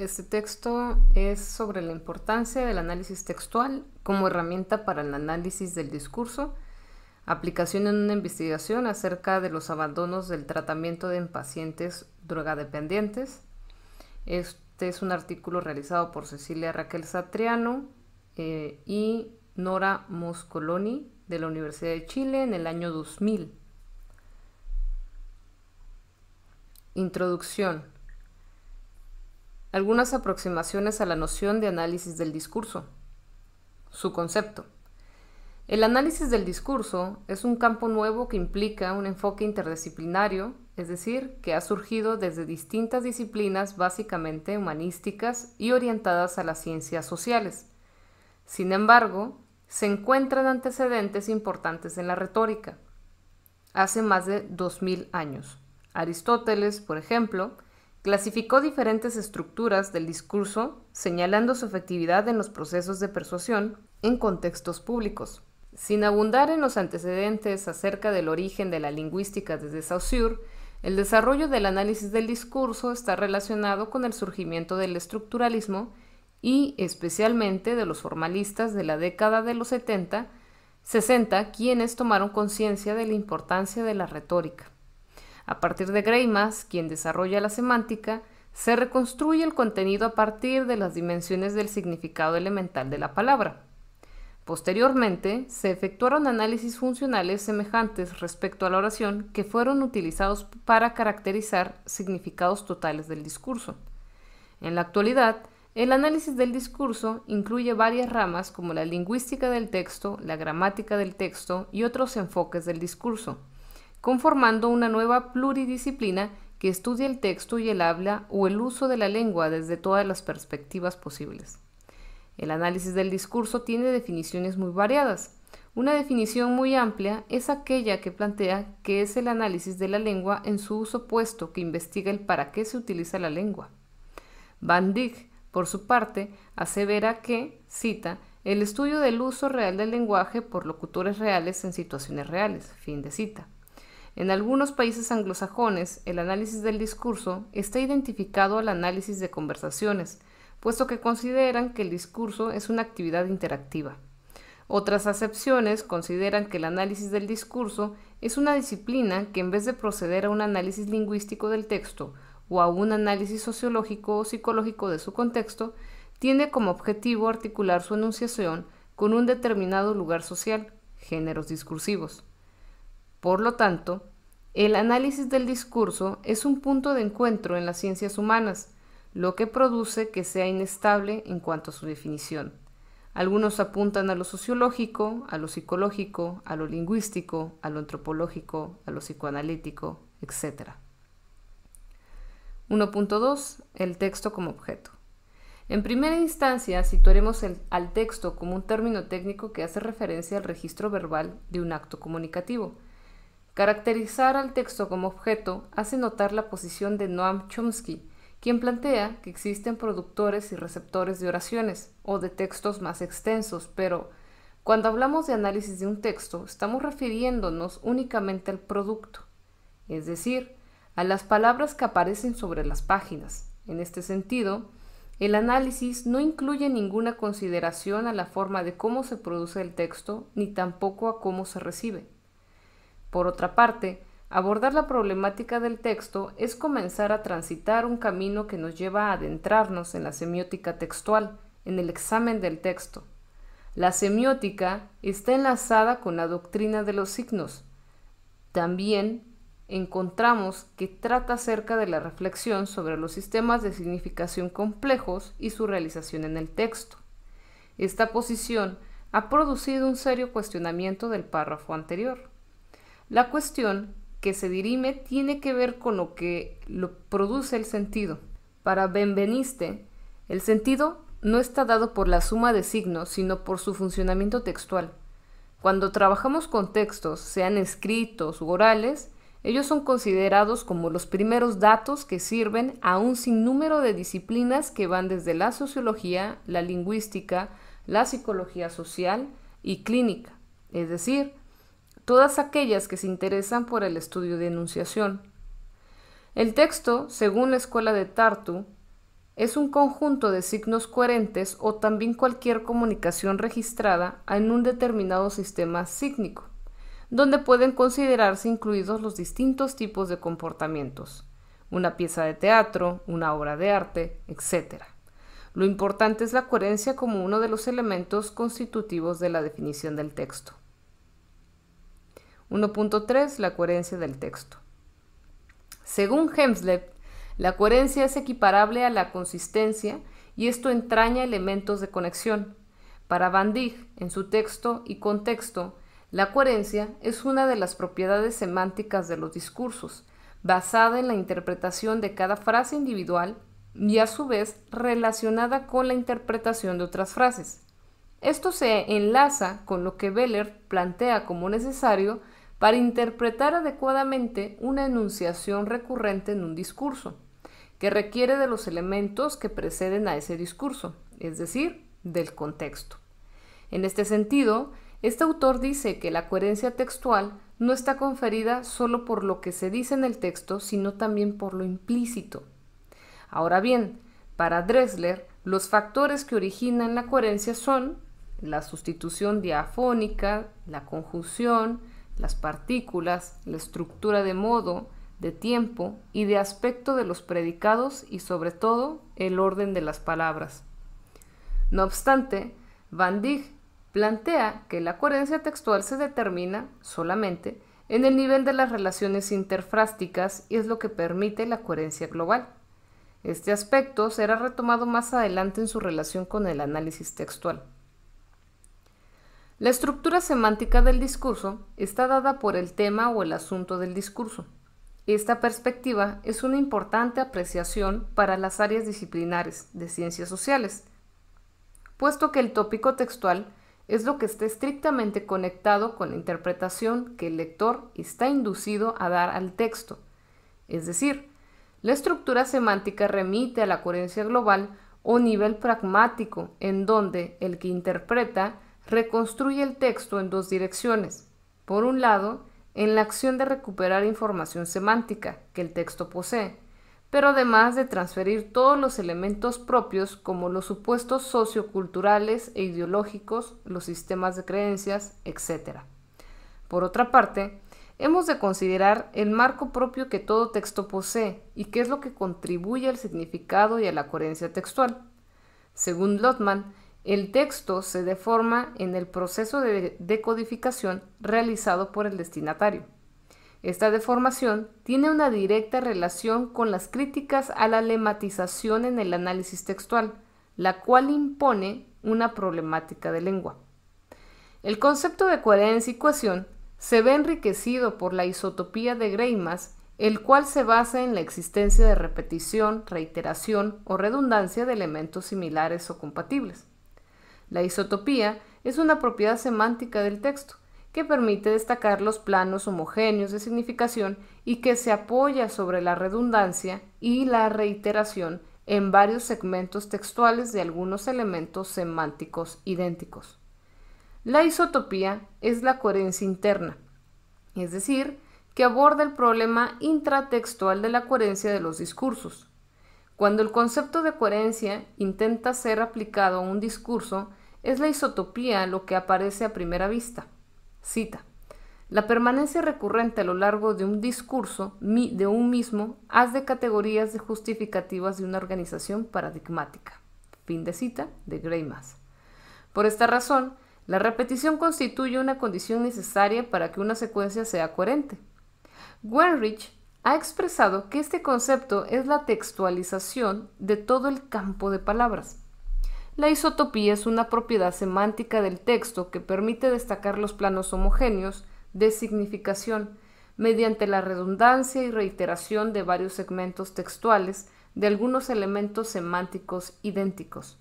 Este texto es sobre la importancia del análisis textual como herramienta para el análisis del discurso, aplicación en una investigación acerca de los abandonos del tratamiento de pacientes drogadependientes. Este es un artículo realizado por Cecilia Raquel Satriano eh, y Nora Moscoloni de la Universidad de Chile en el año 2000. Introducción algunas aproximaciones a la noción de análisis del discurso. Su concepto. El análisis del discurso es un campo nuevo que implica un enfoque interdisciplinario, es decir, que ha surgido desde distintas disciplinas básicamente humanísticas y orientadas a las ciencias sociales. Sin embargo, se encuentran antecedentes importantes en la retórica. Hace más de 2000 años. Aristóteles, por ejemplo, Clasificó diferentes estructuras del discurso, señalando su efectividad en los procesos de persuasión en contextos públicos. Sin abundar en los antecedentes acerca del origen de la lingüística desde Saussure, el desarrollo del análisis del discurso está relacionado con el surgimiento del estructuralismo y especialmente de los formalistas de la década de los 70, 60, quienes tomaron conciencia de la importancia de la retórica. A partir de Greimas, quien desarrolla la semántica, se reconstruye el contenido a partir de las dimensiones del significado elemental de la palabra. Posteriormente, se efectuaron análisis funcionales semejantes respecto a la oración que fueron utilizados para caracterizar significados totales del discurso. En la actualidad, el análisis del discurso incluye varias ramas como la lingüística del texto, la gramática del texto y otros enfoques del discurso conformando una nueva pluridisciplina que estudia el texto y el habla o el uso de la lengua desde todas las perspectivas posibles. El análisis del discurso tiene definiciones muy variadas. Una definición muy amplia es aquella que plantea que es el análisis de la lengua en su uso puesto que investiga el para qué se utiliza la lengua. Van Dijk, por su parte, asevera que, cita, el estudio del uso real del lenguaje por locutores reales en situaciones reales, fin de cita. En algunos países anglosajones, el análisis del discurso está identificado al análisis de conversaciones, puesto que consideran que el discurso es una actividad interactiva. Otras acepciones consideran que el análisis del discurso es una disciplina que en vez de proceder a un análisis lingüístico del texto o a un análisis sociológico o psicológico de su contexto, tiene como objetivo articular su enunciación con un determinado lugar social, géneros discursivos. Por lo tanto, el análisis del discurso es un punto de encuentro en las ciencias humanas, lo que produce que sea inestable en cuanto a su definición. Algunos apuntan a lo sociológico, a lo psicológico, a lo lingüístico, a lo antropológico, a lo psicoanalítico, etc. 1.2. El texto como objeto. En primera instancia, situaremos al texto como un término técnico que hace referencia al registro verbal de un acto comunicativo Caracterizar al texto como objeto hace notar la posición de Noam Chomsky, quien plantea que existen productores y receptores de oraciones o de textos más extensos, pero cuando hablamos de análisis de un texto estamos refiriéndonos únicamente al producto, es decir, a las palabras que aparecen sobre las páginas. En este sentido, el análisis no incluye ninguna consideración a la forma de cómo se produce el texto ni tampoco a cómo se recibe. Por otra parte, abordar la problemática del texto es comenzar a transitar un camino que nos lleva a adentrarnos en la semiótica textual, en el examen del texto. La semiótica está enlazada con la doctrina de los signos. También encontramos que trata acerca de la reflexión sobre los sistemas de significación complejos y su realización en el texto. Esta posición ha producido un serio cuestionamiento del párrafo anterior. La cuestión que se dirime tiene que ver con lo que lo produce el sentido. Para Benveniste, el sentido no está dado por la suma de signos, sino por su funcionamiento textual. Cuando trabajamos con textos, sean escritos u orales, ellos son considerados como los primeros datos que sirven a un sinnúmero de disciplinas que van desde la sociología, la lingüística, la psicología social y clínica, es decir, todas aquellas que se interesan por el estudio de enunciación. El texto, según la escuela de Tartu, es un conjunto de signos coherentes o también cualquier comunicación registrada en un determinado sistema sígnico, donde pueden considerarse incluidos los distintos tipos de comportamientos, una pieza de teatro, una obra de arte, etc. Lo importante es la coherencia como uno de los elementos constitutivos de la definición del texto. 1.3. La coherencia del texto. Según Hemslet, la coherencia es equiparable a la consistencia y esto entraña elementos de conexión. Para Van Dijk, en su texto y contexto, la coherencia es una de las propiedades semánticas de los discursos, basada en la interpretación de cada frase individual y a su vez relacionada con la interpretación de otras frases. Esto se enlaza con lo que Beller plantea como necesario para interpretar adecuadamente una enunciación recurrente en un discurso, que requiere de los elementos que preceden a ese discurso, es decir, del contexto. En este sentido, este autor dice que la coherencia textual no está conferida solo por lo que se dice en el texto, sino también por lo implícito. Ahora bien, para Dressler, los factores que originan la coherencia son la sustitución diafónica, la conjunción, las partículas, la estructura de modo, de tiempo y de aspecto de los predicados y sobre todo el orden de las palabras. No obstante, Van Dijk plantea que la coherencia textual se determina solamente en el nivel de las relaciones interfrásticas y es lo que permite la coherencia global. Este aspecto será retomado más adelante en su relación con el análisis textual. La estructura semántica del discurso está dada por el tema o el asunto del discurso. Esta perspectiva es una importante apreciación para las áreas disciplinares de ciencias sociales, puesto que el tópico textual es lo que está estrictamente conectado con la interpretación que el lector está inducido a dar al texto. Es decir, la estructura semántica remite a la coherencia global o nivel pragmático, en donde el que interpreta reconstruye el texto en dos direcciones. Por un lado, en la acción de recuperar información semántica que el texto posee, pero además de transferir todos los elementos propios como los supuestos socioculturales e ideológicos, los sistemas de creencias, etc. Por otra parte, hemos de considerar el marco propio que todo texto posee y qué es lo que contribuye al significado y a la coherencia textual. Según Lotman, el texto se deforma en el proceso de decodificación realizado por el destinatario. Esta deformación tiene una directa relación con las críticas a la lematización en el análisis textual, la cual impone una problemática de lengua. El concepto de coherencia y cohesión se ve enriquecido por la isotopía de Greimas, el cual se basa en la existencia de repetición, reiteración o redundancia de elementos similares o compatibles. La isotopía es una propiedad semántica del texto que permite destacar los planos homogéneos de significación y que se apoya sobre la redundancia y la reiteración en varios segmentos textuales de algunos elementos semánticos idénticos. La isotopía es la coherencia interna, es decir, que aborda el problema intratextual de la coherencia de los discursos. Cuando el concepto de coherencia intenta ser aplicado a un discurso, es la isotopía lo que aparece a primera vista. Cita. La permanencia recurrente a lo largo de un discurso de un mismo haz de categorías justificativas de una organización paradigmática. Fin de cita de Greimas. Por esta razón, la repetición constituye una condición necesaria para que una secuencia sea coherente. Wenrich ha expresado que este concepto es la textualización de todo el campo de palabras, la isotopía es una propiedad semántica del texto que permite destacar los planos homogéneos de significación mediante la redundancia y reiteración de varios segmentos textuales de algunos elementos semánticos idénticos.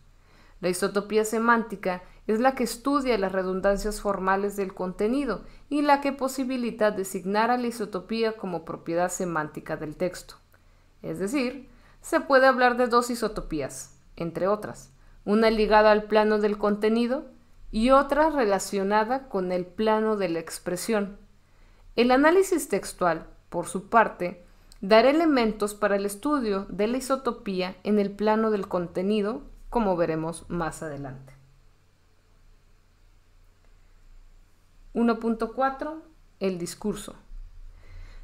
La isotopía semántica es la que estudia las redundancias formales del contenido y la que posibilita designar a la isotopía como propiedad semántica del texto. Es decir, se puede hablar de dos isotopías, entre otras una ligada al plano del contenido y otra relacionada con el plano de la expresión. El análisis textual, por su parte, dará elementos para el estudio de la isotopía en el plano del contenido, como veremos más adelante. 1.4. El discurso.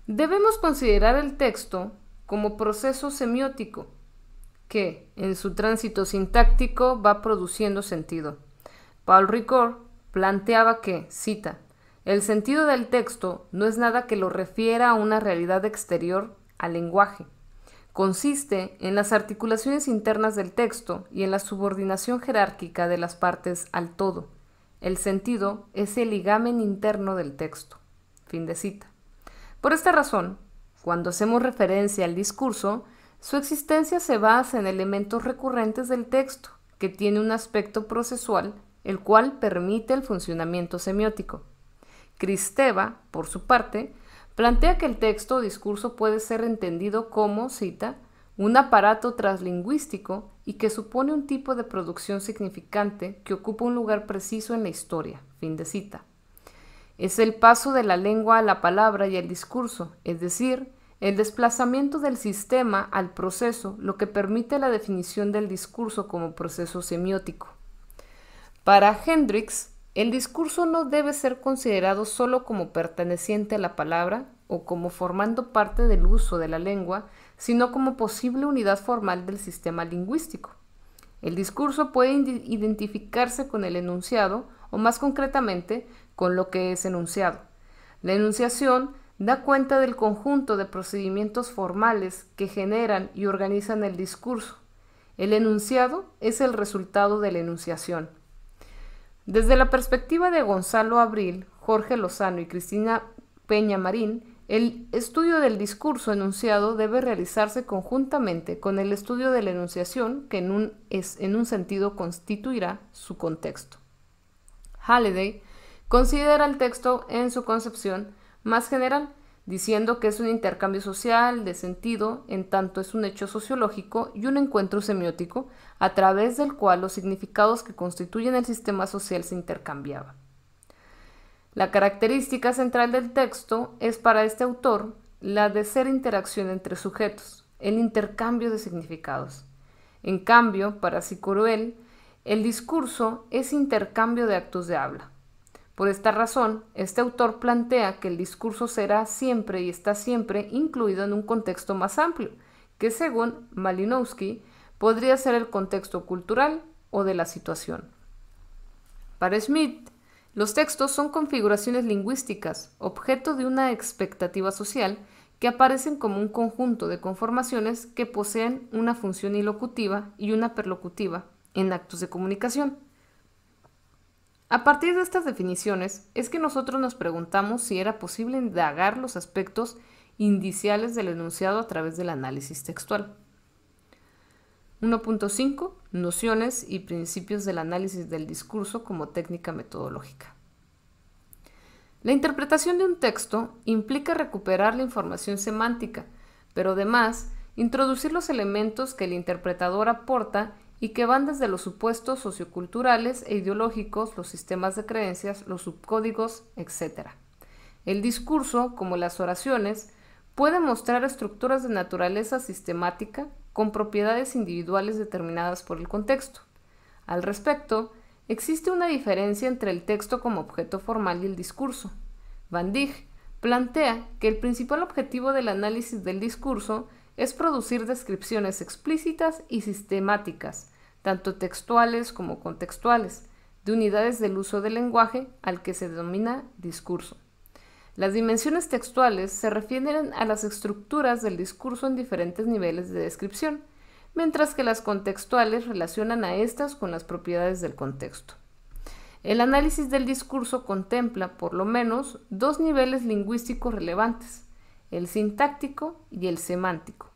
Debemos considerar el texto como proceso semiótico que en su tránsito sintáctico va produciendo sentido. Paul Ricord planteaba que, cita, el sentido del texto no es nada que lo refiera a una realidad exterior al lenguaje. Consiste en las articulaciones internas del texto y en la subordinación jerárquica de las partes al todo. El sentido es el ligamen interno del texto. Fin de cita. Por esta razón, cuando hacemos referencia al discurso, su existencia se basa en elementos recurrentes del texto, que tiene un aspecto procesual, el cual permite el funcionamiento semiótico. Cristeva, por su parte, plantea que el texto o discurso puede ser entendido como, cita, un aparato translingüístico y que supone un tipo de producción significante que ocupa un lugar preciso en la historia. Fin de cita. Es el paso de la lengua a la palabra y al discurso, es decir, el desplazamiento del sistema al proceso, lo que permite la definición del discurso como proceso semiótico. Para Hendrix, el discurso no debe ser considerado solo como perteneciente a la palabra o como formando parte del uso de la lengua, sino como posible unidad formal del sistema lingüístico. El discurso puede identificarse con el enunciado o más concretamente con lo que es enunciado. La enunciación da cuenta del conjunto de procedimientos formales que generan y organizan el discurso. El enunciado es el resultado de la enunciación. Desde la perspectiva de Gonzalo Abril, Jorge Lozano y Cristina Peña Marín, el estudio del discurso enunciado debe realizarse conjuntamente con el estudio de la enunciación que en un, sentido constituirá su contexto. Halliday considera el texto en su concepción más general, diciendo que es un intercambio social de sentido, en tanto es un hecho sociológico y un encuentro semiótico, a través del cual los significados que constituyen el sistema social se intercambiaban. La característica central del texto es para este autor la de ser interacción entre sujetos, el intercambio de significados. En cambio, para Sikoruel, el discurso es intercambio de actos de habla. Por esta razón, este autor plantea que el discurso será siempre y está siempre incluido en un contexto más amplio, que según Malinowski podría ser el contexto cultural o de la situación. Para Smith, los textos son configuraciones lingüísticas, objeto de una expectativa social, que aparecen como un conjunto de conformaciones que poseen una función ilocutiva y una perlocutiva en actos de comunicación. A partir de estas definiciones es que nosotros nos preguntamos si era posible indagar los aspectos indiciales del enunciado a través del análisis textual. 1.5. Nociones y principios del análisis del discurso como técnica metodológica. La interpretación de un texto implica recuperar la información semántica, pero además introducir los elementos que el interpretador aporta y que van desde los supuestos socioculturales e ideológicos, los sistemas de creencias, los subcódigos, etc. El discurso, como las oraciones, puede mostrar estructuras de naturaleza sistemática con propiedades individuales determinadas por el contexto. Al respecto, existe una diferencia entre el texto como objeto formal y el discurso. Van plantea que el principal objetivo del análisis del discurso es producir descripciones explícitas y sistemáticas, tanto textuales como contextuales, de unidades del uso del lenguaje al que se denomina discurso. Las dimensiones textuales se refieren a las estructuras del discurso en diferentes niveles de descripción, mientras que las contextuales relacionan a estas con las propiedades del contexto. El análisis del discurso contempla, por lo menos, dos niveles lingüísticos relevantes, el sintáctico y el semántico.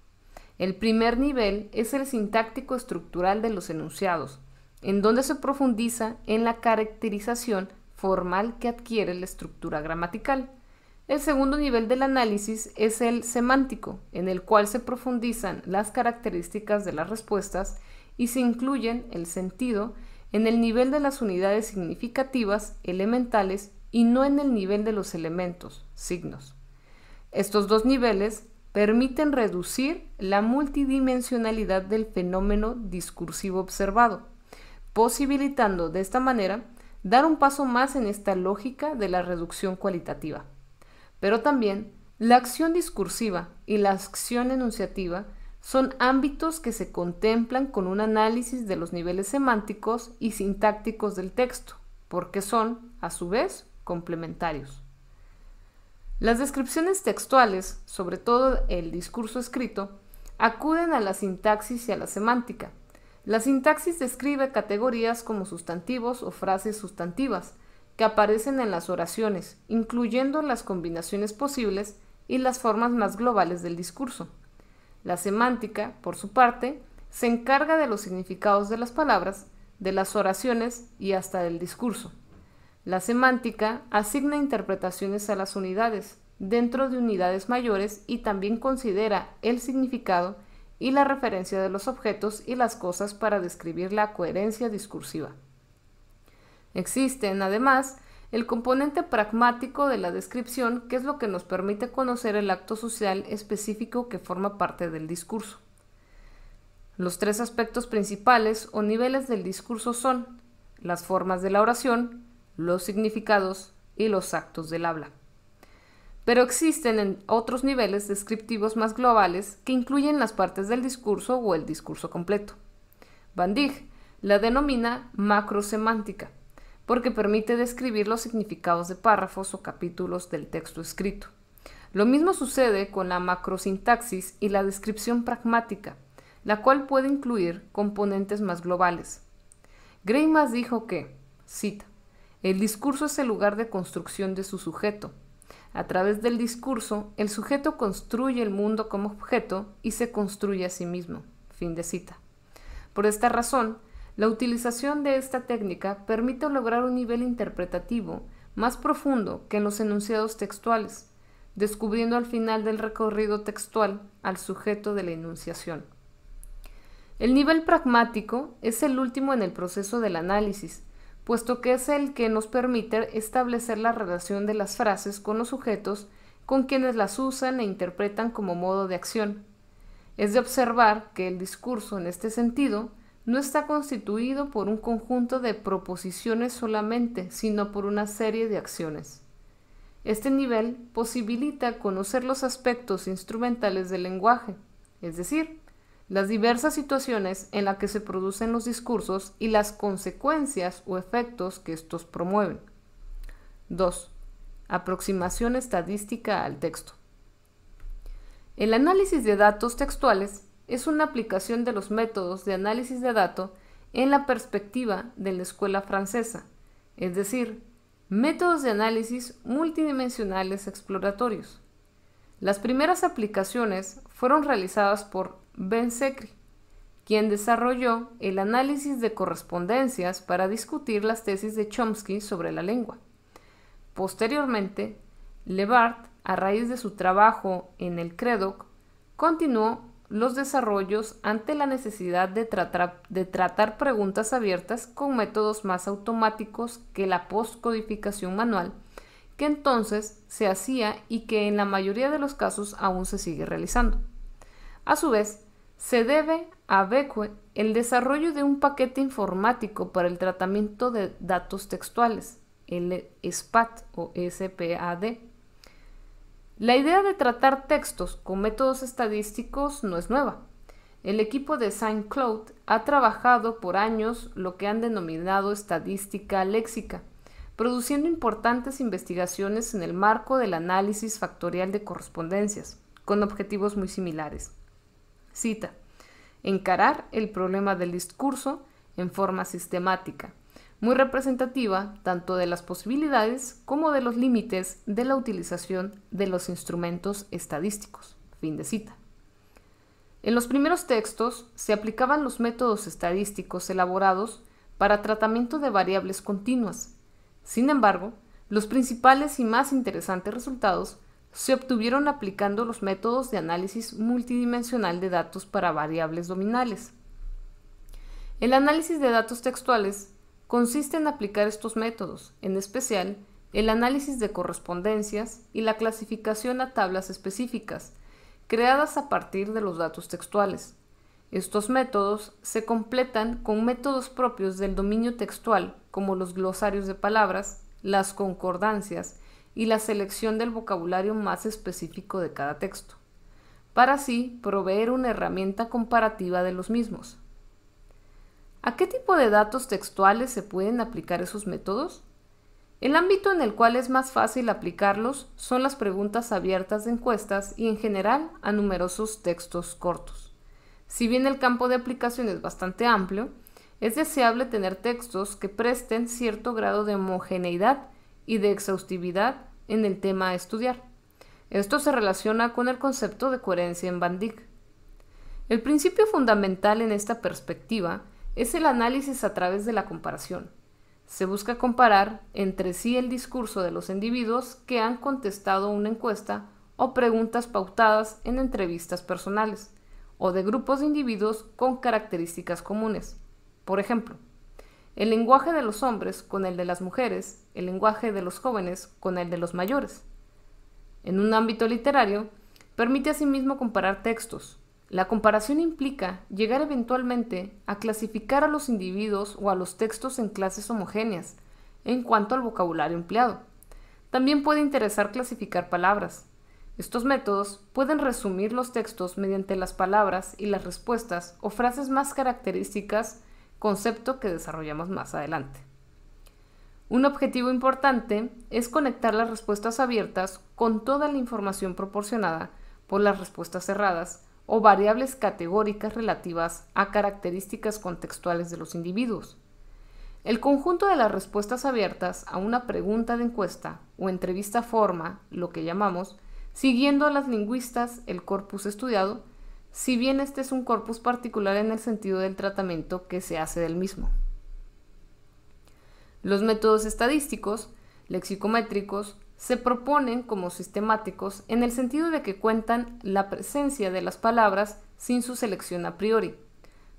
El primer nivel es el sintáctico estructural de los enunciados, en donde se profundiza en la caracterización formal que adquiere la estructura gramatical. El segundo nivel del análisis es el semántico, en el cual se profundizan las características de las respuestas y se incluyen el sentido en el nivel de las unidades significativas elementales y no en el nivel de los elementos, signos. Estos dos niveles permiten reducir la multidimensionalidad del fenómeno discursivo observado, posibilitando de esta manera dar un paso más en esta lógica de la reducción cualitativa. Pero también la acción discursiva y la acción enunciativa son ámbitos que se contemplan con un análisis de los niveles semánticos y sintácticos del texto, porque son, a su vez, complementarios. Las descripciones textuales, sobre todo el discurso escrito, acuden a la sintaxis y a la semántica. La sintaxis describe categorías como sustantivos o frases sustantivas que aparecen en las oraciones, incluyendo las combinaciones posibles y las formas más globales del discurso. La semántica, por su parte, se encarga de los significados de las palabras, de las oraciones y hasta del discurso. La semántica asigna interpretaciones a las unidades dentro de unidades mayores y también considera el significado y la referencia de los objetos y las cosas para describir la coherencia discursiva. Existen, además, el componente pragmático de la descripción, que es lo que nos permite conocer el acto social específico que forma parte del discurso. Los tres aspectos principales o niveles del discurso son las formas de la oración, los significados y los actos del habla. Pero existen otros niveles descriptivos más globales que incluyen las partes del discurso o el discurso completo. Van la denomina macrosemántica, porque permite describir los significados de párrafos o capítulos del texto escrito. Lo mismo sucede con la macrosintaxis y la descripción pragmática, la cual puede incluir componentes más globales. Greimas dijo que, cita, el discurso es el lugar de construcción de su sujeto. A través del discurso, el sujeto construye el mundo como objeto y se construye a sí mismo. Fin de cita. Por esta razón, la utilización de esta técnica permite lograr un nivel interpretativo más profundo que en los enunciados textuales, descubriendo al final del recorrido textual al sujeto de la enunciación. El nivel pragmático es el último en el proceso del análisis puesto que es el que nos permite establecer la relación de las frases con los sujetos con quienes las usan e interpretan como modo de acción. Es de observar que el discurso en este sentido no está constituido por un conjunto de proposiciones solamente, sino por una serie de acciones. Este nivel posibilita conocer los aspectos instrumentales del lenguaje, es decir, las diversas situaciones en las que se producen los discursos y las consecuencias o efectos que estos promueven. 2. Aproximación estadística al texto. El análisis de datos textuales es una aplicación de los métodos de análisis de datos en la perspectiva de la escuela francesa, es decir, métodos de análisis multidimensionales exploratorios. Las primeras aplicaciones fueron realizadas por Ben Secri, quien desarrolló el análisis de correspondencias para discutir las tesis de Chomsky sobre la lengua. Posteriormente, Levart, a raíz de su trabajo en el CREDOC, continuó los desarrollos ante la necesidad de tratar, de tratar preguntas abiertas con métodos más automáticos que la postcodificación manual, que entonces se hacía y que en la mayoría de los casos aún se sigue realizando. A su vez, se debe a Becue el desarrollo de un paquete informático para el tratamiento de datos textuales, el e SPAT o e SPAD. La idea de tratar textos con métodos estadísticos no es nueva. El equipo de Saint ha trabajado por años lo que han denominado estadística léxica, produciendo importantes investigaciones en el marco del análisis factorial de correspondencias, con objetivos muy similares. Cita, encarar el problema del discurso en forma sistemática, muy representativa tanto de las posibilidades como de los límites de la utilización de los instrumentos estadísticos. Fin de cita. En los primeros textos se aplicaban los métodos estadísticos elaborados para tratamiento de variables continuas. Sin embargo, los principales y más interesantes resultados se obtuvieron aplicando los métodos de análisis multidimensional de datos para variables dominales. El análisis de datos textuales consiste en aplicar estos métodos, en especial el análisis de correspondencias y la clasificación a tablas específicas, creadas a partir de los datos textuales. Estos métodos se completan con métodos propios del dominio textual, como los glosarios de palabras, las concordancias y la selección del vocabulario más específico de cada texto, para así proveer una herramienta comparativa de los mismos. ¿A qué tipo de datos textuales se pueden aplicar esos métodos? El ámbito en el cual es más fácil aplicarlos son las preguntas abiertas de encuestas y en general a numerosos textos cortos. Si bien el campo de aplicación es bastante amplio, es deseable tener textos que presten cierto grado de homogeneidad y de exhaustividad en el tema a estudiar. Esto se relaciona con el concepto de coherencia en Van El principio fundamental en esta perspectiva es el análisis a través de la comparación. Se busca comparar entre sí el discurso de los individuos que han contestado una encuesta o preguntas pautadas en entrevistas personales o de grupos de individuos con características comunes. Por ejemplo, el lenguaje de los hombres con el de las mujeres, el lenguaje de los jóvenes con el de los mayores. En un ámbito literario, permite asimismo comparar textos. La comparación implica llegar eventualmente a clasificar a los individuos o a los textos en clases homogéneas en cuanto al vocabulario empleado. También puede interesar clasificar palabras. Estos métodos pueden resumir los textos mediante las palabras y las respuestas o frases más características concepto que desarrollamos más adelante. Un objetivo importante es conectar las respuestas abiertas con toda la información proporcionada por las respuestas cerradas o variables categóricas relativas a características contextuales de los individuos. El conjunto de las respuestas abiertas a una pregunta de encuesta o entrevista forma, lo que llamamos, siguiendo a las lingüistas, el corpus estudiado, si bien este es un corpus particular en el sentido del tratamiento que se hace del mismo. Los métodos estadísticos, lexicométricos, se proponen como sistemáticos en el sentido de que cuentan la presencia de las palabras sin su selección a priori.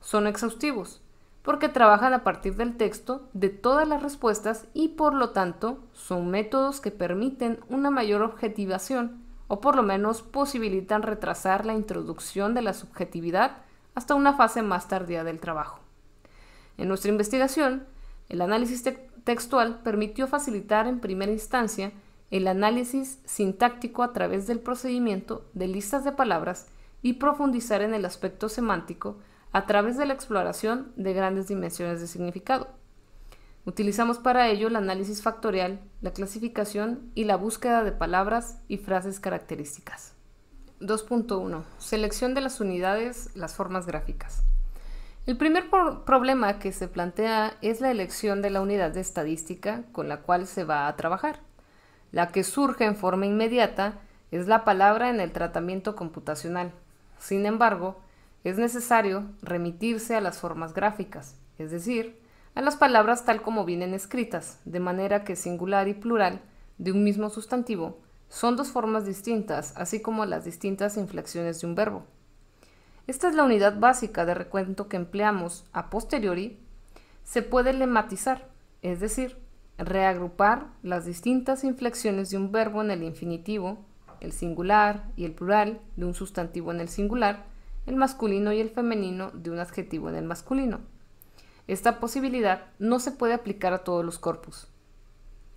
Son exhaustivos, porque trabajan a partir del texto de todas las respuestas y por lo tanto son métodos que permiten una mayor objetivación o por lo menos posibilitan retrasar la introducción de la subjetividad hasta una fase más tardía del trabajo. En nuestra investigación, el análisis textual permitió facilitar en primera instancia el análisis sintáctico a través del procedimiento de listas de palabras y profundizar en el aspecto semántico a través de la exploración de grandes dimensiones de significado. Utilizamos para ello el análisis factorial, la clasificación y la búsqueda de palabras y frases características. 2.1. Selección de las unidades, las formas gráficas. El primer problema que se plantea es la elección de la unidad de estadística con la cual se va a trabajar. La que surge en forma inmediata es la palabra en el tratamiento computacional. Sin embargo, es necesario remitirse a las formas gráficas, es decir, a las palabras tal como vienen escritas, de manera que singular y plural de un mismo sustantivo son dos formas distintas, así como las distintas inflexiones de un verbo. Esta es la unidad básica de recuento que empleamos a posteriori. Se puede lematizar, es decir, reagrupar las distintas inflexiones de un verbo en el infinitivo, el singular y el plural de un sustantivo en el singular, el masculino y el femenino de un adjetivo en el masculino. Esta posibilidad no se puede aplicar a todos los corpus.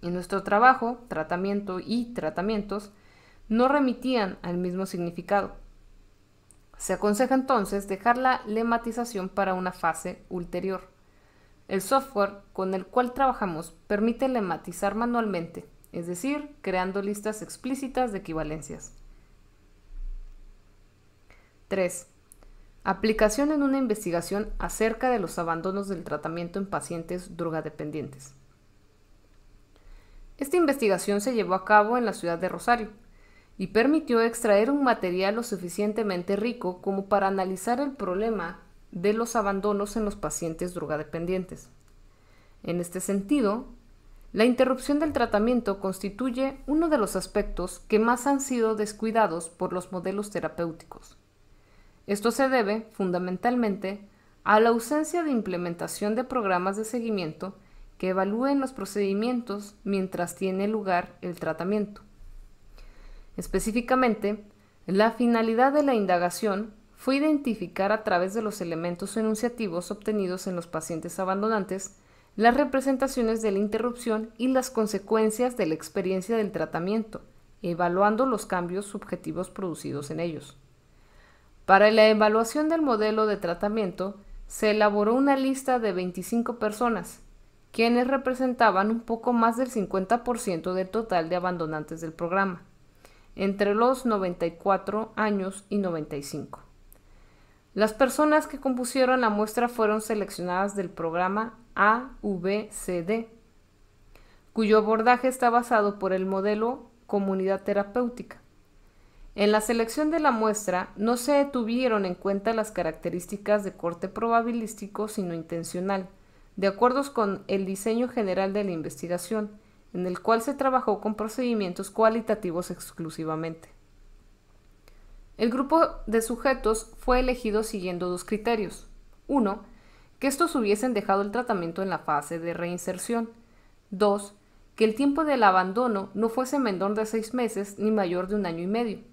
En nuestro trabajo, tratamiento y tratamientos no remitían al mismo significado. Se aconseja entonces dejar la lematización para una fase ulterior. El software con el cual trabajamos permite lematizar manualmente, es decir, creando listas explícitas de equivalencias. 3. Aplicación en una investigación acerca de los abandonos del tratamiento en pacientes drogadependientes. Esta investigación se llevó a cabo en la ciudad de Rosario y permitió extraer un material lo suficientemente rico como para analizar el problema de los abandonos en los pacientes drogadependientes. En este sentido, la interrupción del tratamiento constituye uno de los aspectos que más han sido descuidados por los modelos terapéuticos. Esto se debe, fundamentalmente, a la ausencia de implementación de programas de seguimiento que evalúen los procedimientos mientras tiene lugar el tratamiento. Específicamente, la finalidad de la indagación fue identificar a través de los elementos enunciativos obtenidos en los pacientes abandonantes las representaciones de la interrupción y las consecuencias de la experiencia del tratamiento, evaluando los cambios subjetivos producidos en ellos. Para la evaluación del modelo de tratamiento, se elaboró una lista de 25 personas, quienes representaban un poco más del 50% del total de abandonantes del programa, entre los 94 años y 95. Las personas que compusieron la muestra fueron seleccionadas del programa AVCD, cuyo abordaje está basado por el modelo comunidad terapéutica. En la selección de la muestra no se tuvieron en cuenta las características de corte probabilístico sino intencional, de acuerdo con el diseño general de la investigación, en el cual se trabajó con procedimientos cualitativos exclusivamente. El grupo de sujetos fue elegido siguiendo dos criterios. Uno, que estos hubiesen dejado el tratamiento en la fase de reinserción. Dos, que el tiempo del abandono no fuese menor de seis meses ni mayor de un año y medio.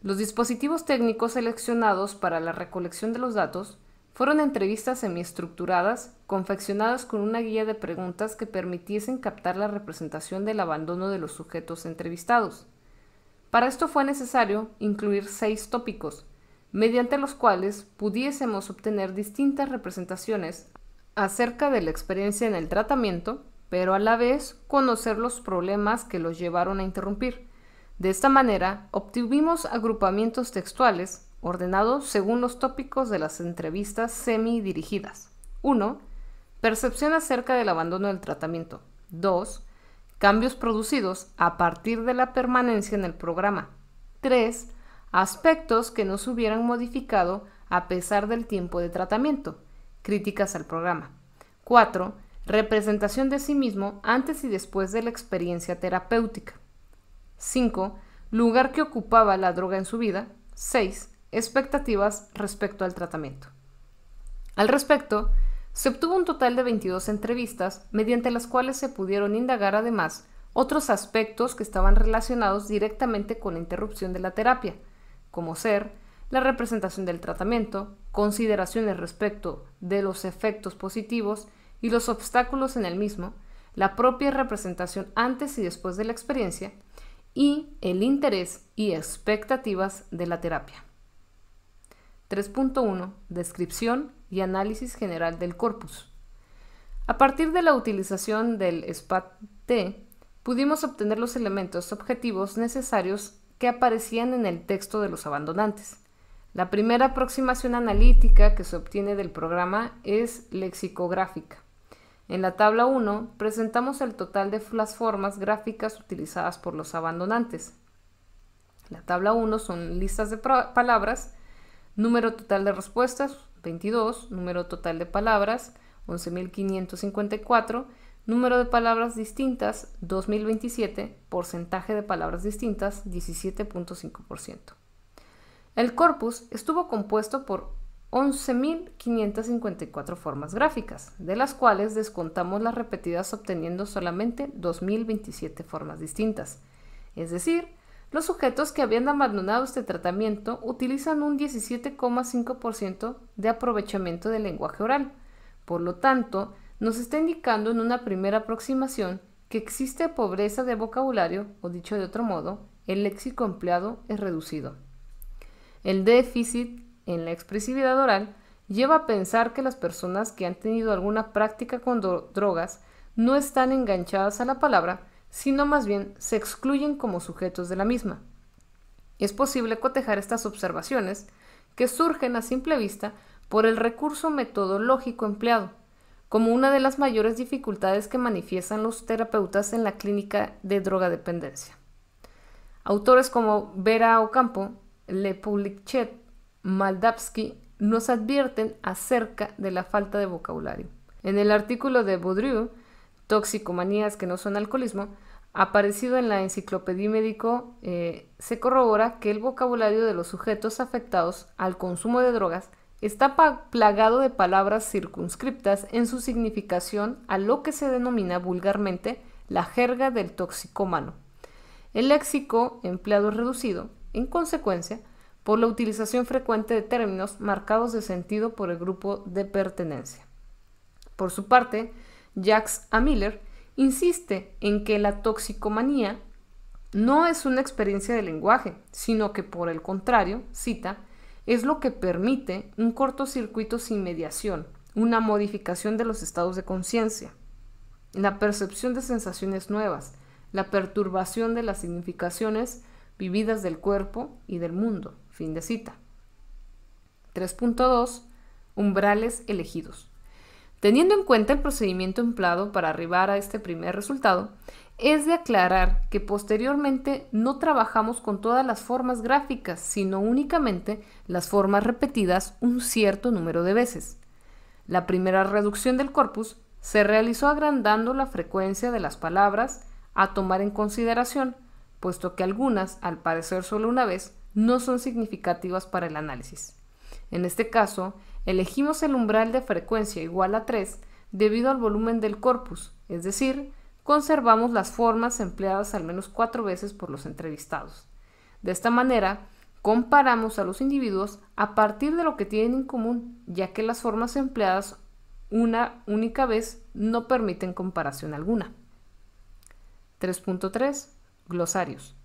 Los dispositivos técnicos seleccionados para la recolección de los datos fueron entrevistas semiestructuradas, confeccionadas con una guía de preguntas que permitiesen captar la representación del abandono de los sujetos entrevistados. Para esto fue necesario incluir seis tópicos, mediante los cuales pudiésemos obtener distintas representaciones acerca de la experiencia en el tratamiento, pero a la vez conocer los problemas que los llevaron a interrumpir. De esta manera, obtuvimos agrupamientos textuales ordenados según los tópicos de las entrevistas semi-dirigidas. 1. Percepción acerca del abandono del tratamiento. 2. Cambios producidos a partir de la permanencia en el programa. 3. Aspectos que no se hubieran modificado a pesar del tiempo de tratamiento. Críticas al programa. 4. Representación de sí mismo antes y después de la experiencia terapéutica. 5. Lugar que ocupaba la droga en su vida. 6. Expectativas respecto al tratamiento. Al respecto, se obtuvo un total de 22 entrevistas, mediante las cuales se pudieron indagar además otros aspectos que estaban relacionados directamente con la interrupción de la terapia, como ser la representación del tratamiento, consideraciones respecto de los efectos positivos y los obstáculos en el mismo, la propia representación antes y después de la experiencia, y el interés y expectativas de la terapia. 3.1. Descripción y análisis general del corpus. A partir de la utilización del SPAT-T, pudimos obtener los elementos objetivos necesarios que aparecían en el texto de los abandonantes. La primera aproximación analítica que se obtiene del programa es lexicográfica. En la tabla 1 presentamos el total de las formas gráficas utilizadas por los abandonantes. La tabla 1 son listas de palabras, número total de respuestas 22, número total de palabras 11.554, número de palabras distintas 2027, porcentaje de palabras distintas 17.5%. El corpus estuvo compuesto por 11.554 formas gráficas, de las cuales descontamos las repetidas obteniendo solamente 2.027 formas distintas. Es decir, los sujetos que habían abandonado este tratamiento utilizan un 17,5% de aprovechamiento del lenguaje oral. Por lo tanto, nos está indicando en una primera aproximación que existe pobreza de vocabulario, o dicho de otro modo, el léxico empleado es reducido. El déficit en la expresividad oral lleva a pensar que las personas que han tenido alguna práctica con drogas no están enganchadas a la palabra, sino más bien se excluyen como sujetos de la misma. Es posible cotejar estas observaciones, que surgen a simple vista por el recurso metodológico empleado, como una de las mayores dificultades que manifiestan los terapeutas en la clínica de drogadependencia. Autores como Vera Ocampo, Le Public. Maldavsky nos advierten acerca de la falta de vocabulario. En el artículo de "Tóxico Toxicomanías que no son alcoholismo, aparecido en la Enciclopedia Médico, eh, se corrobora que el vocabulario de los sujetos afectados al consumo de drogas está plagado de palabras circunscriptas en su significación a lo que se denomina vulgarmente la jerga del toxicómano. El léxico empleado es reducido, en consecuencia, por la utilización frecuente de términos marcados de sentido por el grupo de pertenencia. Por su parte, Jacques A. Miller insiste en que la toxicomanía no es una experiencia de lenguaje, sino que por el contrario, cita, es lo que permite un cortocircuito sin mediación, una modificación de los estados de conciencia, la percepción de sensaciones nuevas, la perturbación de las significaciones vividas del cuerpo y del mundo. Fin de cita. 3.2. Umbrales elegidos. Teniendo en cuenta el procedimiento empleado para arribar a este primer resultado, es de aclarar que posteriormente no trabajamos con todas las formas gráficas, sino únicamente las formas repetidas un cierto número de veces. La primera reducción del corpus se realizó agrandando la frecuencia de las palabras a tomar en consideración, puesto que algunas, al parecer solo una vez, no son significativas para el análisis. En este caso, elegimos el umbral de frecuencia igual a 3 debido al volumen del corpus, es decir, conservamos las formas empleadas al menos cuatro veces por los entrevistados. De esta manera, comparamos a los individuos a partir de lo que tienen en común, ya que las formas empleadas una única vez no permiten comparación alguna. 3.3. Glosarios.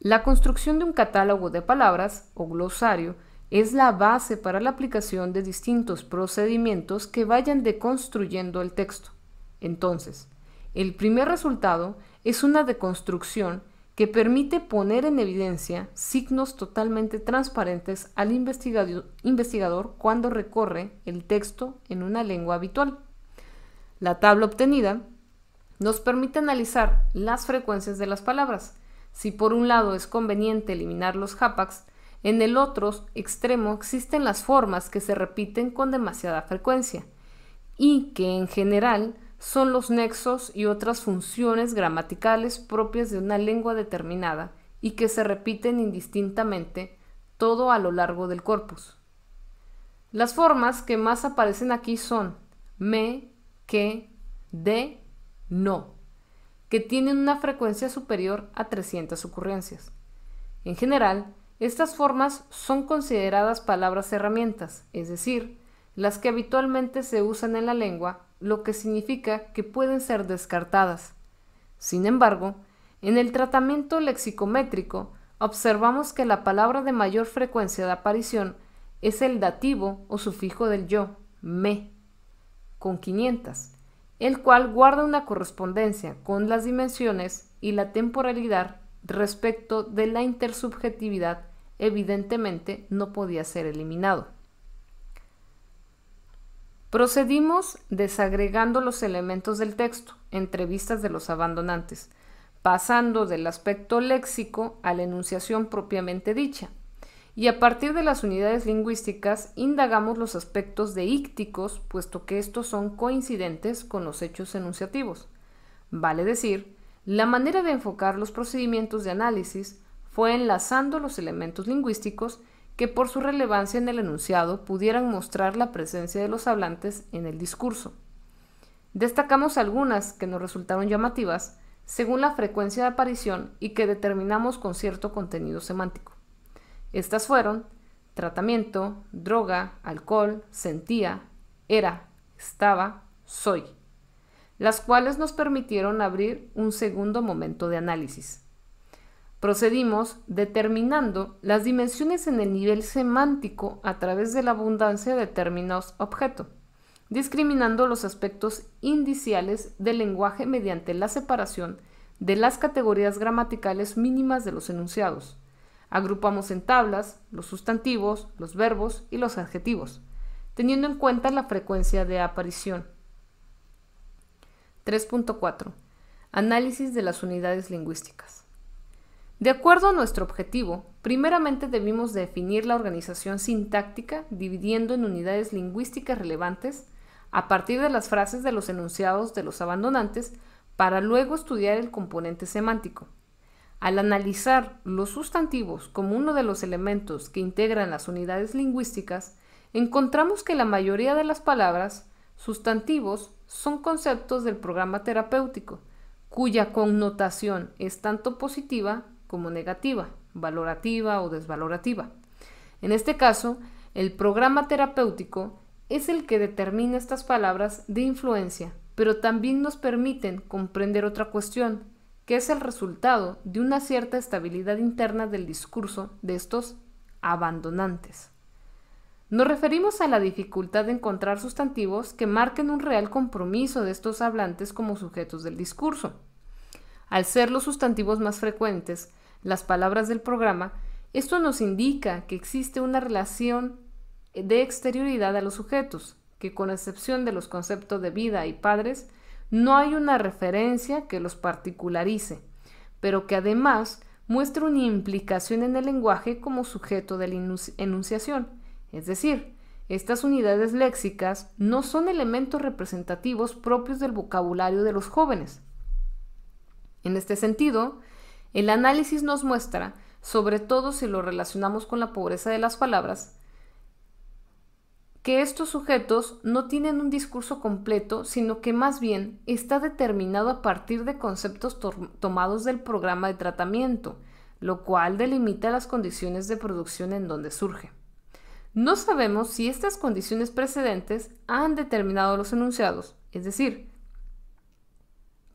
La construcción de un catálogo de palabras o glosario es la base para la aplicación de distintos procedimientos que vayan deconstruyendo el texto. Entonces, el primer resultado es una deconstrucción que permite poner en evidencia signos totalmente transparentes al investigador cuando recorre el texto en una lengua habitual. La tabla obtenida nos permite analizar las frecuencias de las palabras, si por un lado es conveniente eliminar los hapax, en el otro extremo existen las formas que se repiten con demasiada frecuencia y que en general son los nexos y otras funciones gramaticales propias de una lengua determinada y que se repiten indistintamente todo a lo largo del corpus. Las formas que más aparecen aquí son me, que, de, no tienen una frecuencia superior a 300 ocurrencias. En general, estas formas son consideradas palabras herramientas, es decir, las que habitualmente se usan en la lengua, lo que significa que pueden ser descartadas. Sin embargo, en el tratamiento lexicométrico observamos que la palabra de mayor frecuencia de aparición es el dativo o sufijo del yo, me, con 500, el cual guarda una correspondencia con las dimensiones y la temporalidad respecto de la intersubjetividad, evidentemente no podía ser eliminado. Procedimos desagregando los elementos del texto, entrevistas de los abandonantes, pasando del aspecto léxico a la enunciación propiamente dicha, y a partir de las unidades lingüísticas indagamos los aspectos de ícticos, puesto que estos son coincidentes con los hechos enunciativos. Vale decir, la manera de enfocar los procedimientos de análisis fue enlazando los elementos lingüísticos que por su relevancia en el enunciado pudieran mostrar la presencia de los hablantes en el discurso. Destacamos algunas que nos resultaron llamativas según la frecuencia de aparición y que determinamos con cierto contenido semántico. Estas fueron tratamiento, droga, alcohol, sentía, era, estaba, soy, las cuales nos permitieron abrir un segundo momento de análisis. Procedimos determinando las dimensiones en el nivel semántico a través de la abundancia de términos objeto, discriminando los aspectos indiciales del lenguaje mediante la separación de las categorías gramaticales mínimas de los enunciados. Agrupamos en tablas los sustantivos, los verbos y los adjetivos, teniendo en cuenta la frecuencia de aparición. 3.4. Análisis de las unidades lingüísticas. De acuerdo a nuestro objetivo, primeramente debimos definir la organización sintáctica dividiendo en unidades lingüísticas relevantes a partir de las frases de los enunciados de los abandonantes para luego estudiar el componente semántico. Al analizar los sustantivos como uno de los elementos que integran las unidades lingüísticas, encontramos que la mayoría de las palabras sustantivos son conceptos del programa terapéutico, cuya connotación es tanto positiva como negativa, valorativa o desvalorativa. En este caso, el programa terapéutico es el que determina estas palabras de influencia, pero también nos permiten comprender otra cuestión que es el resultado de una cierta estabilidad interna del discurso de estos abandonantes. Nos referimos a la dificultad de encontrar sustantivos que marquen un real compromiso de estos hablantes como sujetos del discurso. Al ser los sustantivos más frecuentes, las palabras del programa, esto nos indica que existe una relación de exterioridad a los sujetos, que con excepción de los conceptos de vida y padres, no hay una referencia que los particularice, pero que además muestra una implicación en el lenguaje como sujeto de la enunciación. Es decir, estas unidades léxicas no son elementos representativos propios del vocabulario de los jóvenes. En este sentido, el análisis nos muestra, sobre todo si lo relacionamos con la pobreza de las palabras, que estos sujetos no tienen un discurso completo, sino que más bien está determinado a partir de conceptos tomados del programa de tratamiento, lo cual delimita las condiciones de producción en donde surge. No sabemos si estas condiciones precedentes han determinado los enunciados, es decir,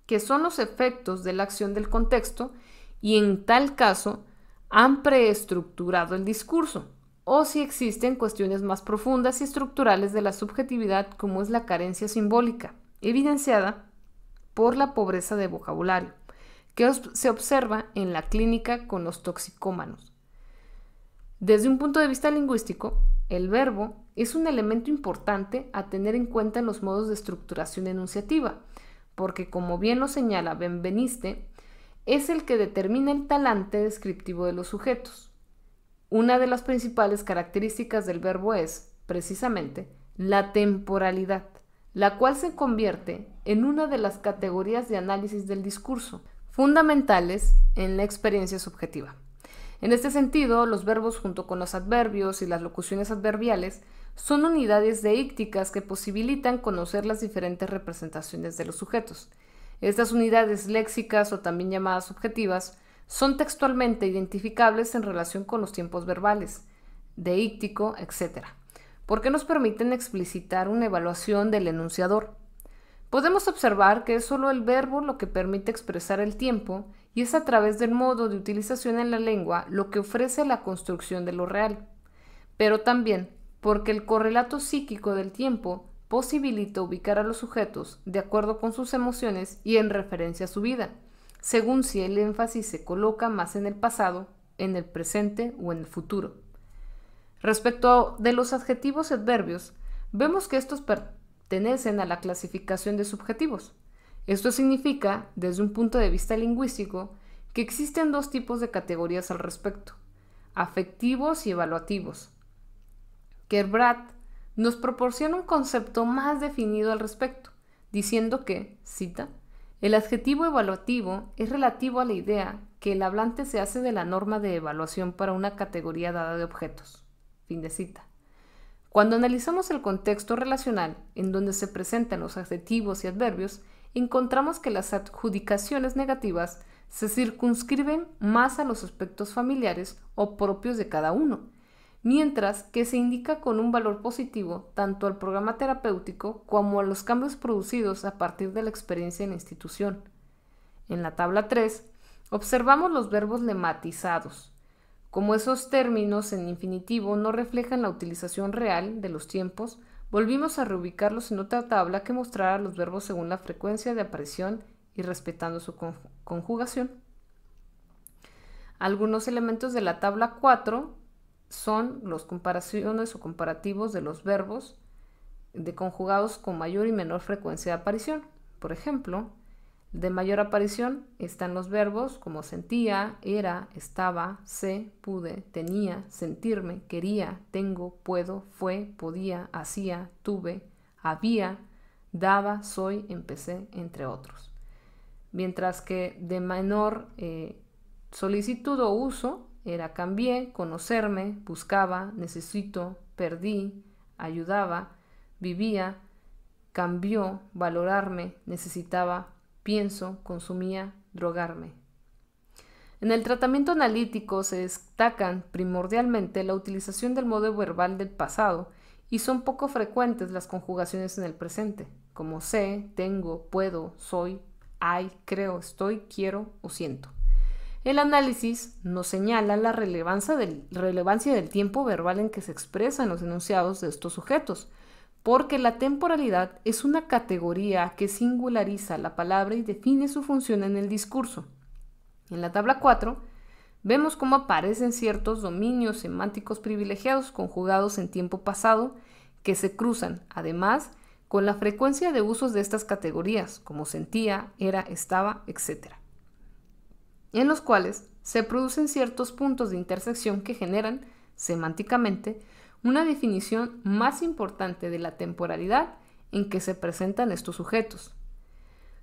que son los efectos de la acción del contexto y en tal caso han preestructurado el discurso o si existen cuestiones más profundas y estructurales de la subjetividad como es la carencia simbólica, evidenciada por la pobreza de vocabulario, que se observa en la clínica con los toxicómanos. Desde un punto de vista lingüístico, el verbo es un elemento importante a tener en cuenta en los modos de estructuración enunciativa, porque como bien lo señala Benveniste, es el que determina el talante descriptivo de los sujetos. Una de las principales características del verbo es, precisamente, la temporalidad, la cual se convierte en una de las categorías de análisis del discurso, fundamentales en la experiencia subjetiva. En este sentido, los verbos junto con los adverbios y las locuciones adverbiales son unidades deícticas que posibilitan conocer las diferentes representaciones de los sujetos. Estas unidades léxicas o también llamadas subjetivas son textualmente identificables en relación con los tiempos verbales, deíctico, etc., porque nos permiten explicitar una evaluación del enunciador. Podemos observar que es solo el verbo lo que permite expresar el tiempo y es a través del modo de utilización en la lengua lo que ofrece la construcción de lo real, pero también porque el correlato psíquico del tiempo posibilita ubicar a los sujetos de acuerdo con sus emociones y en referencia a su vida según si el énfasis se coloca más en el pasado, en el presente o en el futuro. Respecto de los adjetivos adverbios, vemos que estos pertenecen a la clasificación de subjetivos. Esto significa, desde un punto de vista lingüístico, que existen dos tipos de categorías al respecto, afectivos y evaluativos. Kerbrat nos proporciona un concepto más definido al respecto, diciendo que, cita, el adjetivo evaluativo es relativo a la idea que el hablante se hace de la norma de evaluación para una categoría dada de objetos. Fin de cita. Cuando analizamos el contexto relacional en donde se presentan los adjetivos y adverbios, encontramos que las adjudicaciones negativas se circunscriben más a los aspectos familiares o propios de cada uno, mientras que se indica con un valor positivo tanto al programa terapéutico como a los cambios producidos a partir de la experiencia en la institución. En la tabla 3, observamos los verbos lematizados, como esos términos en infinitivo no reflejan la utilización real de los tiempos, volvimos a reubicarlos en otra tabla que mostrara los verbos según la frecuencia de aparición y respetando su conjugación. Algunos elementos de la tabla 4 son los comparaciones o comparativos de los verbos de conjugados con mayor y menor frecuencia de aparición. Por ejemplo, de mayor aparición están los verbos como sentía, era, estaba, sé, pude, tenía, sentirme, quería, tengo, puedo, fue, podía, hacía, tuve, había, daba, soy, empecé, entre otros. Mientras que de menor eh, solicitud o uso era cambié, conocerme, buscaba, necesito, perdí, ayudaba, vivía, cambió, valorarme, necesitaba, pienso, consumía, drogarme. En el tratamiento analítico se destacan primordialmente la utilización del modo verbal del pasado y son poco frecuentes las conjugaciones en el presente, como sé, tengo, puedo, soy, hay, creo, estoy, quiero o siento. El análisis nos señala la relevancia del, relevancia del tiempo verbal en que se expresan los enunciados de estos sujetos, porque la temporalidad es una categoría que singulariza la palabra y define su función en el discurso. En la tabla 4 vemos cómo aparecen ciertos dominios semánticos privilegiados conjugados en tiempo pasado que se cruzan, además, con la frecuencia de usos de estas categorías, como sentía, era, estaba, etc en los cuales se producen ciertos puntos de intersección que generan, semánticamente, una definición más importante de la temporalidad en que se presentan estos sujetos.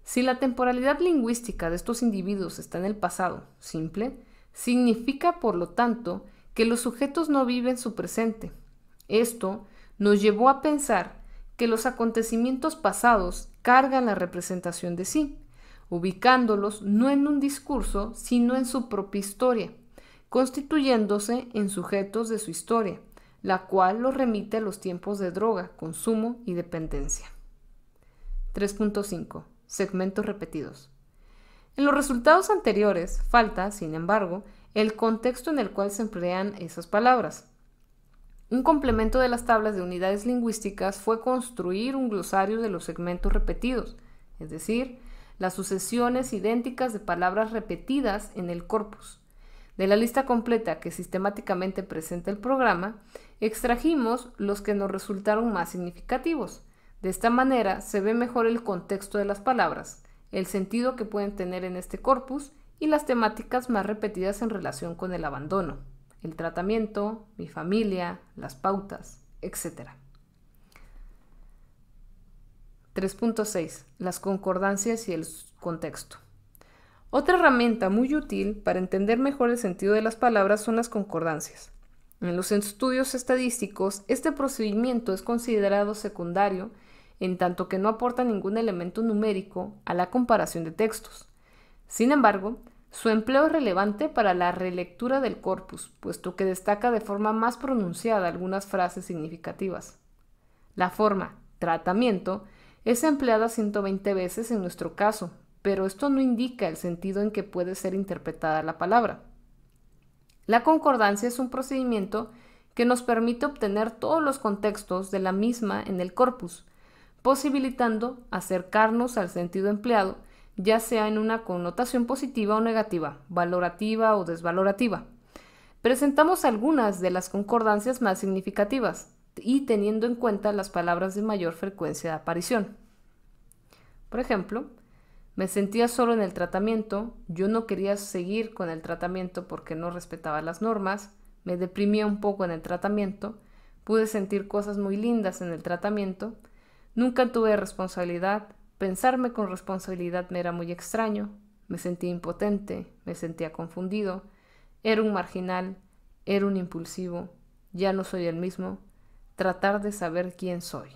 Si la temporalidad lingüística de estos individuos está en el pasado simple, significa, por lo tanto, que los sujetos no viven su presente. Esto nos llevó a pensar que los acontecimientos pasados cargan la representación de sí, ubicándolos no en un discurso, sino en su propia historia, constituyéndose en sujetos de su historia, la cual los remite a los tiempos de droga, consumo y dependencia. 3.5. Segmentos repetidos. En los resultados anteriores falta, sin embargo, el contexto en el cual se emplean esas palabras. Un complemento de las tablas de unidades lingüísticas fue construir un glosario de los segmentos repetidos, es decir, las sucesiones idénticas de palabras repetidas en el corpus. De la lista completa que sistemáticamente presenta el programa, extrajimos los que nos resultaron más significativos. De esta manera se ve mejor el contexto de las palabras, el sentido que pueden tener en este corpus y las temáticas más repetidas en relación con el abandono, el tratamiento, mi familia, las pautas, etc. 3.6. Las concordancias y el contexto. Otra herramienta muy útil para entender mejor el sentido de las palabras son las concordancias. En los estudios estadísticos, este procedimiento es considerado secundario en tanto que no aporta ningún elemento numérico a la comparación de textos. Sin embargo, su empleo es relevante para la relectura del corpus, puesto que destaca de forma más pronunciada algunas frases significativas. La forma tratamiento es empleada 120 veces en nuestro caso, pero esto no indica el sentido en que puede ser interpretada la palabra. La concordancia es un procedimiento que nos permite obtener todos los contextos de la misma en el corpus, posibilitando acercarnos al sentido empleado, ya sea en una connotación positiva o negativa, valorativa o desvalorativa. Presentamos algunas de las concordancias más significativas y teniendo en cuenta las palabras de mayor frecuencia de aparición. Por ejemplo, me sentía solo en el tratamiento, yo no quería seguir con el tratamiento porque no respetaba las normas, me deprimía un poco en el tratamiento, pude sentir cosas muy lindas en el tratamiento, nunca tuve responsabilidad, pensarme con responsabilidad me era muy extraño, me sentía impotente, me sentía confundido, era un marginal, era un impulsivo, ya no soy el mismo, Tratar de saber quién soy.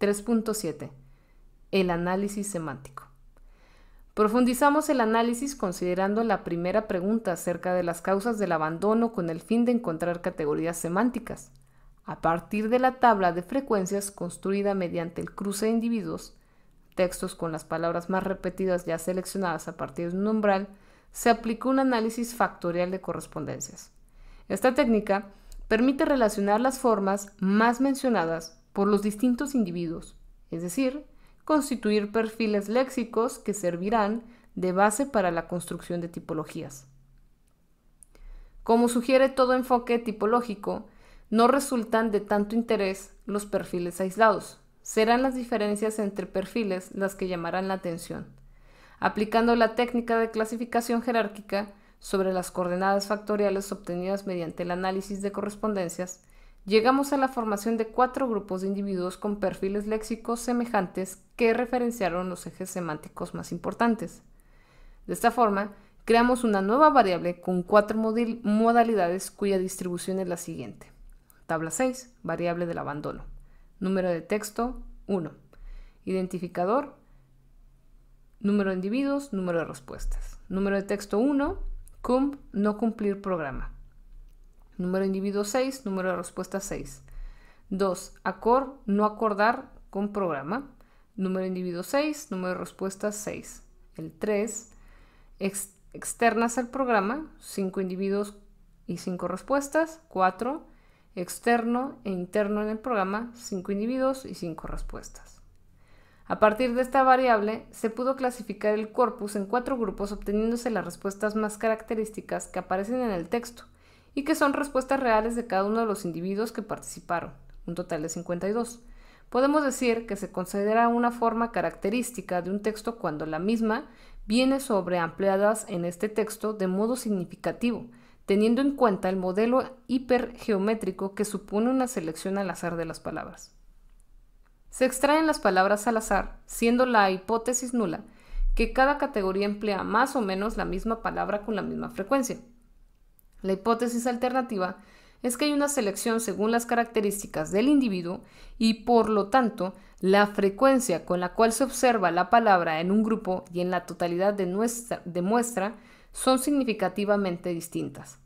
3.7. El análisis semántico. Profundizamos el análisis considerando la primera pregunta acerca de las causas del abandono con el fin de encontrar categorías semánticas. A partir de la tabla de frecuencias construida mediante el cruce de individuos, textos con las palabras más repetidas ya seleccionadas a partir de un umbral, se aplicó un análisis factorial de correspondencias. Esta técnica permite relacionar las formas más mencionadas por los distintos individuos, es decir, constituir perfiles léxicos que servirán de base para la construcción de tipologías. Como sugiere todo enfoque tipológico, no resultan de tanto interés los perfiles aislados. Serán las diferencias entre perfiles las que llamarán la atención. Aplicando la técnica de clasificación jerárquica, sobre las coordenadas factoriales obtenidas mediante el análisis de correspondencias, llegamos a la formación de cuatro grupos de individuos con perfiles léxicos semejantes que referenciaron los ejes semánticos más importantes. De esta forma, creamos una nueva variable con cuatro modalidades cuya distribución es la siguiente. Tabla 6, variable del abandono. Número de texto, 1. Identificador, número de individuos, número de respuestas. Número de texto 1, cum, no cumplir programa. Número individuo 6, número de respuesta 6. 2. Acord, no acordar con programa. Número individuo 6, número de respuesta 6. El 3. externas al programa, 5 individuos y 5 respuestas. 4. Externo e interno en el programa, 5 individuos y 5 respuestas. A partir de esta variable, se pudo clasificar el corpus en cuatro grupos obteniéndose las respuestas más características que aparecen en el texto y que son respuestas reales de cada uno de los individuos que participaron, un total de 52. Podemos decir que se considera una forma característica de un texto cuando la misma viene sobreampliadas en este texto de modo significativo, teniendo en cuenta el modelo hipergeométrico que supone una selección al azar de las palabras. Se extraen las palabras al azar, siendo la hipótesis nula que cada categoría emplea más o menos la misma palabra con la misma frecuencia. La hipótesis alternativa es que hay una selección según las características del individuo y por lo tanto la frecuencia con la cual se observa la palabra en un grupo y en la totalidad de, nuestra, muestra son significativamente distintas.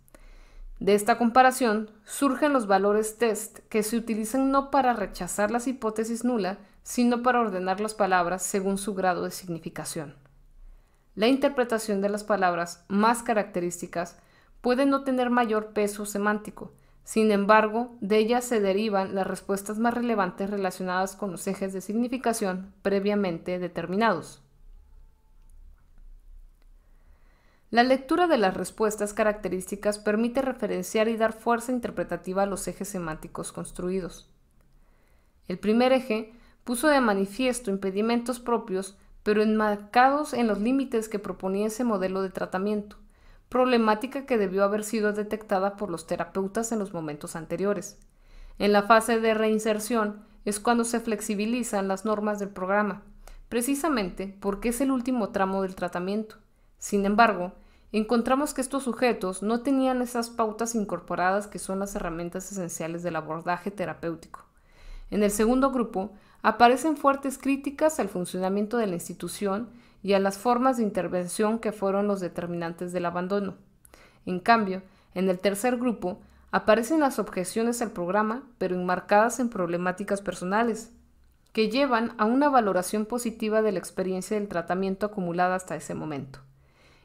De esta comparación surgen los valores test que se utilizan no para rechazar las hipótesis nula, sino para ordenar las palabras según su grado de significación. La interpretación de las palabras más características puede no tener mayor peso semántico, sin embargo, de ellas se derivan las respuestas más relevantes relacionadas con los ejes de significación previamente determinados. La lectura de las respuestas características permite referenciar y dar fuerza interpretativa a los ejes semánticos construidos. El primer eje puso de manifiesto impedimentos propios, pero enmarcados en los límites que proponía ese modelo de tratamiento, problemática que debió haber sido detectada por los terapeutas en los momentos anteriores. En la fase de reinserción es cuando se flexibilizan las normas del programa, precisamente porque es el último tramo del tratamiento. Sin embargo, encontramos que estos sujetos no tenían esas pautas incorporadas que son las herramientas esenciales del abordaje terapéutico. En el segundo grupo, aparecen fuertes críticas al funcionamiento de la institución y a las formas de intervención que fueron los determinantes del abandono. En cambio, en el tercer grupo, aparecen las objeciones al programa, pero enmarcadas en problemáticas personales, que llevan a una valoración positiva de la experiencia del tratamiento acumulada hasta ese momento.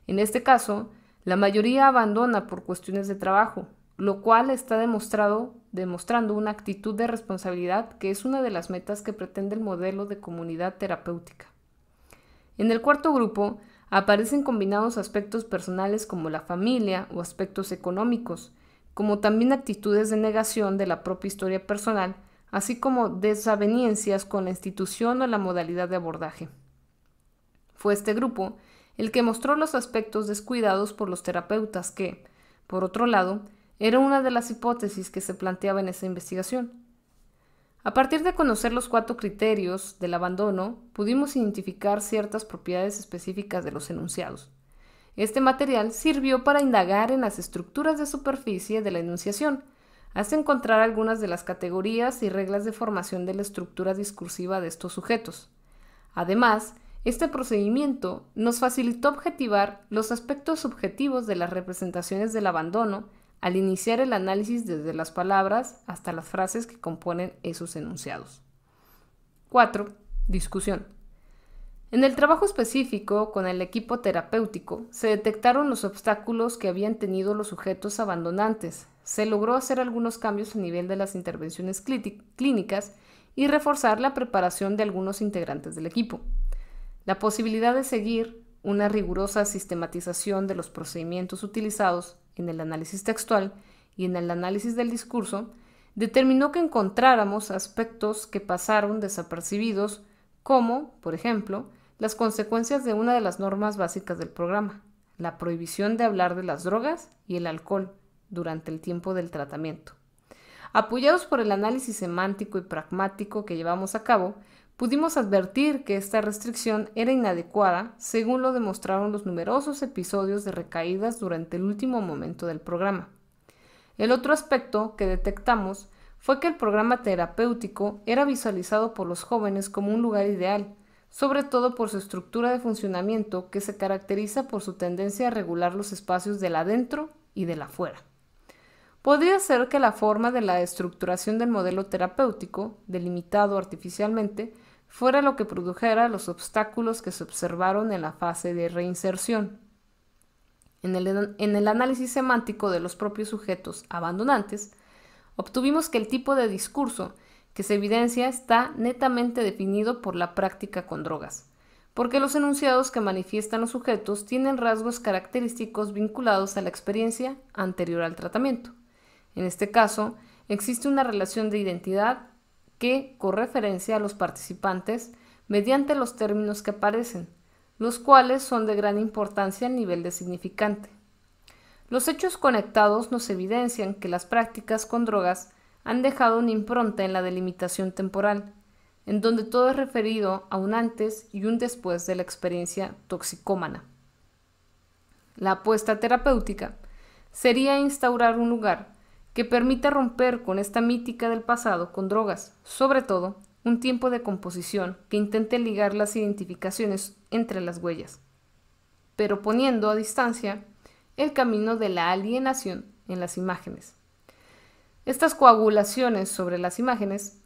En este caso, la mayoría abandona por cuestiones de trabajo, lo cual está demostrado demostrando una actitud de responsabilidad que es una de las metas que pretende el modelo de comunidad terapéutica. En el cuarto grupo aparecen combinados aspectos personales como la familia o aspectos económicos, como también actitudes de negación de la propia historia personal, así como desaveniencias con la institución o la modalidad de abordaje. Fue este grupo el que mostró los aspectos descuidados por los terapeutas que, por otro lado, era una de las hipótesis que se planteaba en esa investigación. A partir de conocer los cuatro criterios del abandono, pudimos identificar ciertas propiedades específicas de los enunciados. Este material sirvió para indagar en las estructuras de superficie de la enunciación, hasta encontrar algunas de las categorías y reglas de formación de la estructura discursiva de estos sujetos. Además, este procedimiento nos facilitó objetivar los aspectos subjetivos de las representaciones del abandono al iniciar el análisis desde las palabras hasta las frases que componen esos enunciados. 4. Discusión. En el trabajo específico con el equipo terapéutico se detectaron los obstáculos que habían tenido los sujetos abandonantes, se logró hacer algunos cambios a nivel de las intervenciones clínicas y reforzar la preparación de algunos integrantes del equipo la posibilidad de seguir una rigurosa sistematización de los procedimientos utilizados en el análisis textual y en el análisis del discurso, determinó que encontráramos aspectos que pasaron desapercibidos, como, por ejemplo, las consecuencias de una de las normas básicas del programa, la prohibición de hablar de las drogas y el alcohol durante el tiempo del tratamiento. Apoyados por el análisis semántico y pragmático que llevamos a cabo, pudimos advertir que esta restricción era inadecuada, según lo demostraron los numerosos episodios de recaídas durante el último momento del programa. El otro aspecto que detectamos fue que el programa terapéutico era visualizado por los jóvenes como un lugar ideal, sobre todo por su estructura de funcionamiento que se caracteriza por su tendencia a regular los espacios del adentro y del afuera. Podría ser que la forma de la estructuración del modelo terapéutico, delimitado artificialmente, fuera lo que produjera los obstáculos que se observaron en la fase de reinserción. En el, en el, análisis semántico de los propios sujetos abandonantes, obtuvimos que el tipo de discurso que se evidencia está netamente definido por la práctica con drogas, porque los enunciados que manifiestan los sujetos tienen rasgos característicos vinculados a la experiencia anterior al tratamiento. En este caso, existe una relación de identidad que referencia a los participantes mediante los términos que aparecen, los cuales son de gran importancia a nivel de significante. Los hechos conectados nos evidencian que las prácticas con drogas han dejado una impronta en la delimitación temporal, en donde todo es referido a un antes y un después de la experiencia toxicómana. La apuesta terapéutica sería instaurar un lugar que permita romper con esta mítica del pasado con drogas, sobre todo un tiempo de composición que intente ligar las identificaciones entre las huellas, pero poniendo a distancia el camino de la alienación en las imágenes. Estas coagulaciones sobre las imágenes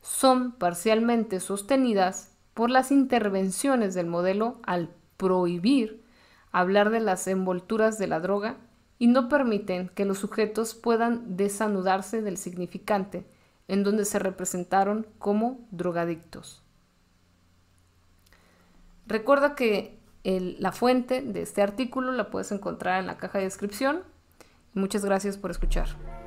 son parcialmente sostenidas por las intervenciones del modelo al prohibir hablar de las envolturas de la droga y no permiten que los sujetos puedan desanudarse del significante, en donde se representaron como drogadictos. Recuerda que la fuente de este artículo la puedes encontrar en la caja de descripción. Muchas gracias por escuchar.